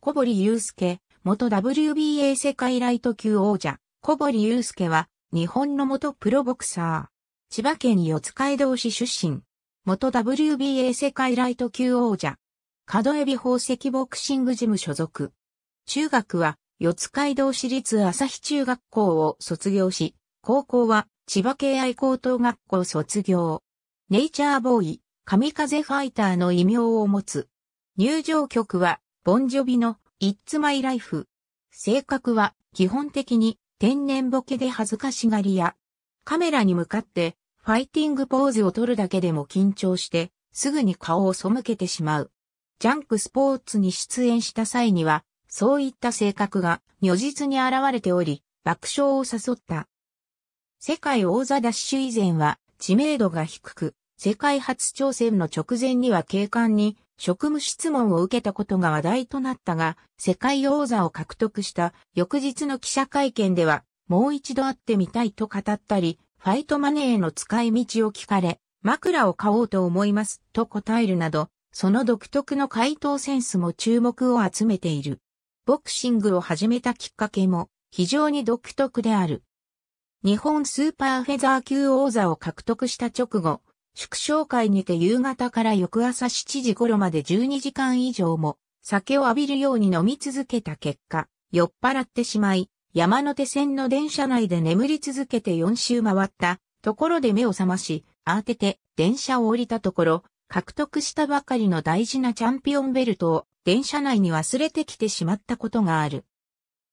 小堀祐介、元 WBA 世界ライト級王者、小堀祐介は、日本の元プロボクサー。千葉県四街道市出身。元 WBA 世界ライト級王者。角海ビ宝石ボクシングジム所属。中学は、四街道市立朝日中学校を卒業し、高校は、千葉県愛高等学校卒業。ネイチャーボーイ、神風ファイターの異名を持つ。入場曲は、ボンジョビの It's My Life。性格は基本的に天然ボケで恥ずかしがりや、カメラに向かってファイティングポーズを取るだけでも緊張してすぐに顔を背けてしまう。ジャンクスポーツに出演した際には、そういった性格が如実に現れており、爆笑を誘った。世界王座奪取以前は知名度が低く、世界初挑戦の直前には警官に職務質問を受けたことが話題となったが、世界王座を獲得した翌日の記者会見では、もう一度会ってみたいと語ったり、ファイトマネーの使い道を聞かれ、枕を買おうと思いますと答えるなど、その独特の回答センスも注目を集めている。ボクシングを始めたきっかけも非常に独特である。日本スーパーフェザー級王座を獲得した直後、祝勝会にて夕方から翌朝7時頃まで12時間以上も酒を浴びるように飲み続けた結果、酔っ払ってしまい、山手線の電車内で眠り続けて4周回ったところで目を覚まし、慌てて電車を降りたところ、獲得したばかりの大事なチャンピオンベルトを電車内に忘れてきてしまったことがある。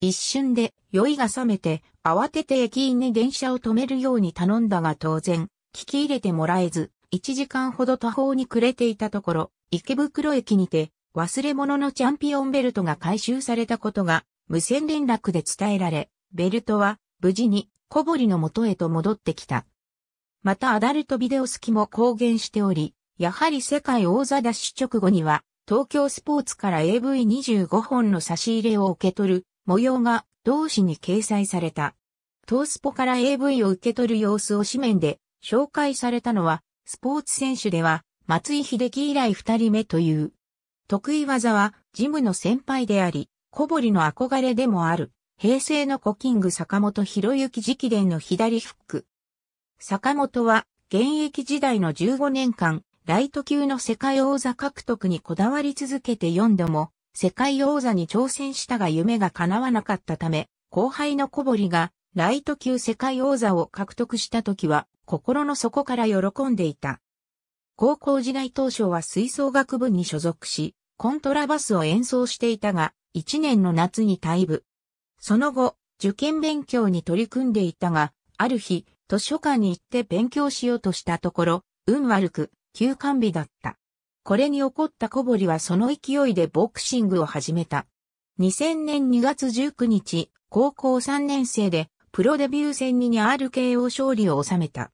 一瞬で酔いが覚めて慌てて駅員に電車を止めるように頼んだが当然、聞き入れてもらえず、1時間ほど途方に暮れていたところ、池袋駅にて、忘れ物のチャンピオンベルトが回収されたことが、無線連絡で伝えられ、ベルトは、無事に、小堀の元へと戻ってきた。またアダルトビデオ好きも公言しており、やはり世界王座脱出直後には、東京スポーツから AV25 本の差し入れを受け取る模様が同紙に掲載された。東スポから AV を受け取る様子を紙面で紹介されたのはスポーツ選手では、松井秀喜以来二人目という。得意技は、ジムの先輩であり、小堀の憧れでもある、平成のコキング坂本博之直伝の左フック。坂本は、現役時代の15年間、ライト級の世界王座獲得にこだわり続けて4度も、世界王座に挑戦したが夢が叶わなかったため、後輩の小堀がライト級世界王座を獲得した時は、心の底から喜んでいた。高校時代当初は吹奏楽部に所属し、コントラバスを演奏していたが、1年の夏に退部。その後、受験勉強に取り組んでいたが、ある日、図書館に行って勉強しようとしたところ、運悪く、休館日だった。これに起こった小堀はその勢いでボクシングを始めた。2000年2月19日、高校3年生でプロデビュー戦に 2RK o 勝利を収めた。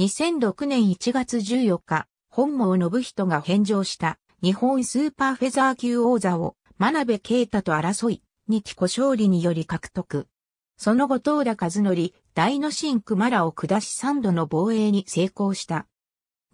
2006年1月14日、本望信人が返上した日本スーパーフェザー級王座を真鍋慶太と争い、二子勝利により獲得。その後東田和則、大の新熊らを下し3度の防衛に成功した。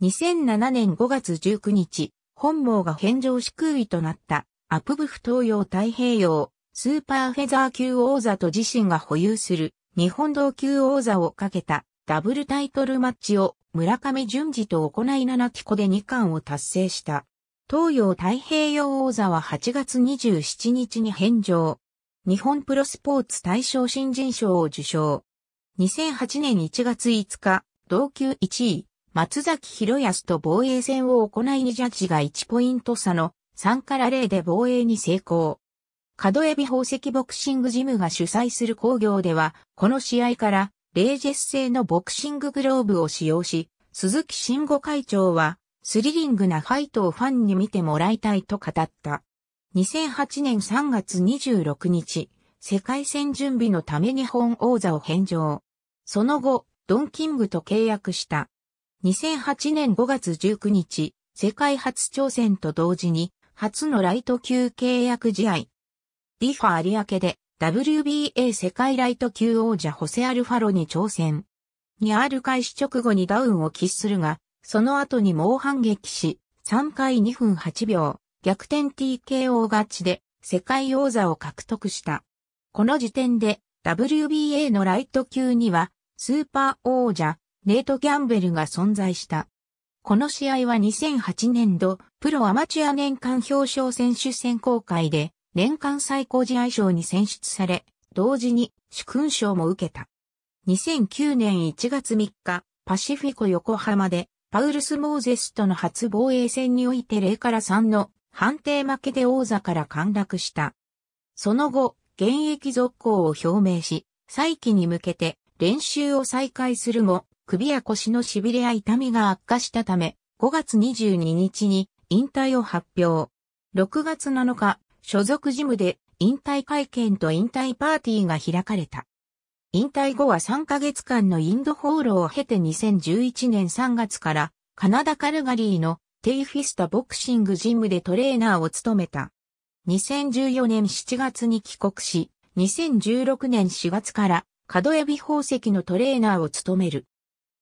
2007年5月19日、本望が返上し空位となったアプブフ東洋太平洋スーパーフェザー級王座と自身が保有する日本同級王座をかけたダブルタイトルマッチを村上淳二と行い7期子で2冠を達成した。東洋太平洋王座は8月27日に返上。日本プロスポーツ大賞新人賞を受賞。2008年1月5日、同級1位、松崎博康と防衛戦を行いにジャッジが1ポイント差の3から0で防衛に成功。角エビ宝石ボクシングジムが主催する工業では、この試合から、レージェス製のボクシンググローブを使用し、鈴木慎吾会長は、スリリングなファイトをファンに見てもらいたいと語った。2008年3月26日、世界戦準備のため日本王座を返上。その後、ドンキングと契約した。2008年5月19日、世界初挑戦と同時に、初のライト級契約試合、リファ有明で WBA 世界ライト級王者ホセアルファロに挑戦。2ある。開始直後にダウンを喫するが、その後に猛反撃し、3回2分8秒、逆転 TKO 勝ちで世界王座を獲得した。この時点で WBA のライト級にはスーパー王者ネイト・ギャンベルが存在した。この試合は2008年度プロアマチュア年間表彰選手選考会で年間最高試合賞に選出され、同時に主勲賞も受けた。2009年1月3日、パシフィコ横浜で、パウルス・モーゼスとの初防衛戦において0から3の判定負けで王座から陥落した。その後、現役続行を表明し、再起に向けて練習を再開するも、首や腰の痺れや痛みが悪化したため、5月22日に引退を発表。6月7日、所属ジムで引退会見と引退パーティーが開かれた。引退後は3ヶ月間のインド放浪を経て2011年3月からカナダカルガリーのテイフィスタボクシングジムでトレーナーを務めた。2014年7月に帰国し、2016年4月から角エビ宝石のトレーナーを務める。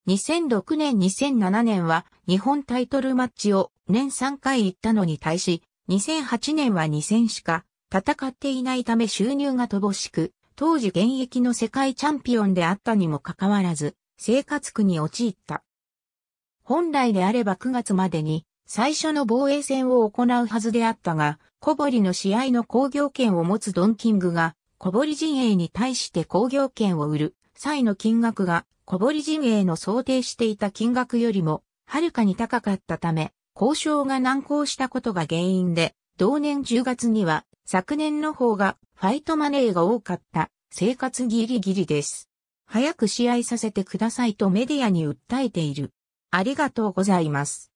2006年2007年は日本タイトルマッチを年3回行ったのに対し、2008年は2 0しか戦っていないため収入が乏しく、当時現役の世界チャンピオンであったにもかかわらず、生活苦に陥った。本来であれば9月までに最初の防衛戦を行うはずであったが、小堀の試合の工業権を持つドンキングが、小堀陣営に対して工業権を売る際の金額が小堀陣営の想定していた金額よりもはるかに高かったため、交渉が難航したことが原因で、同年10月には昨年の方がファイトマネーが多かった生活ギリギリです。早く試合させてくださいとメディアに訴えている。ありがとうございます。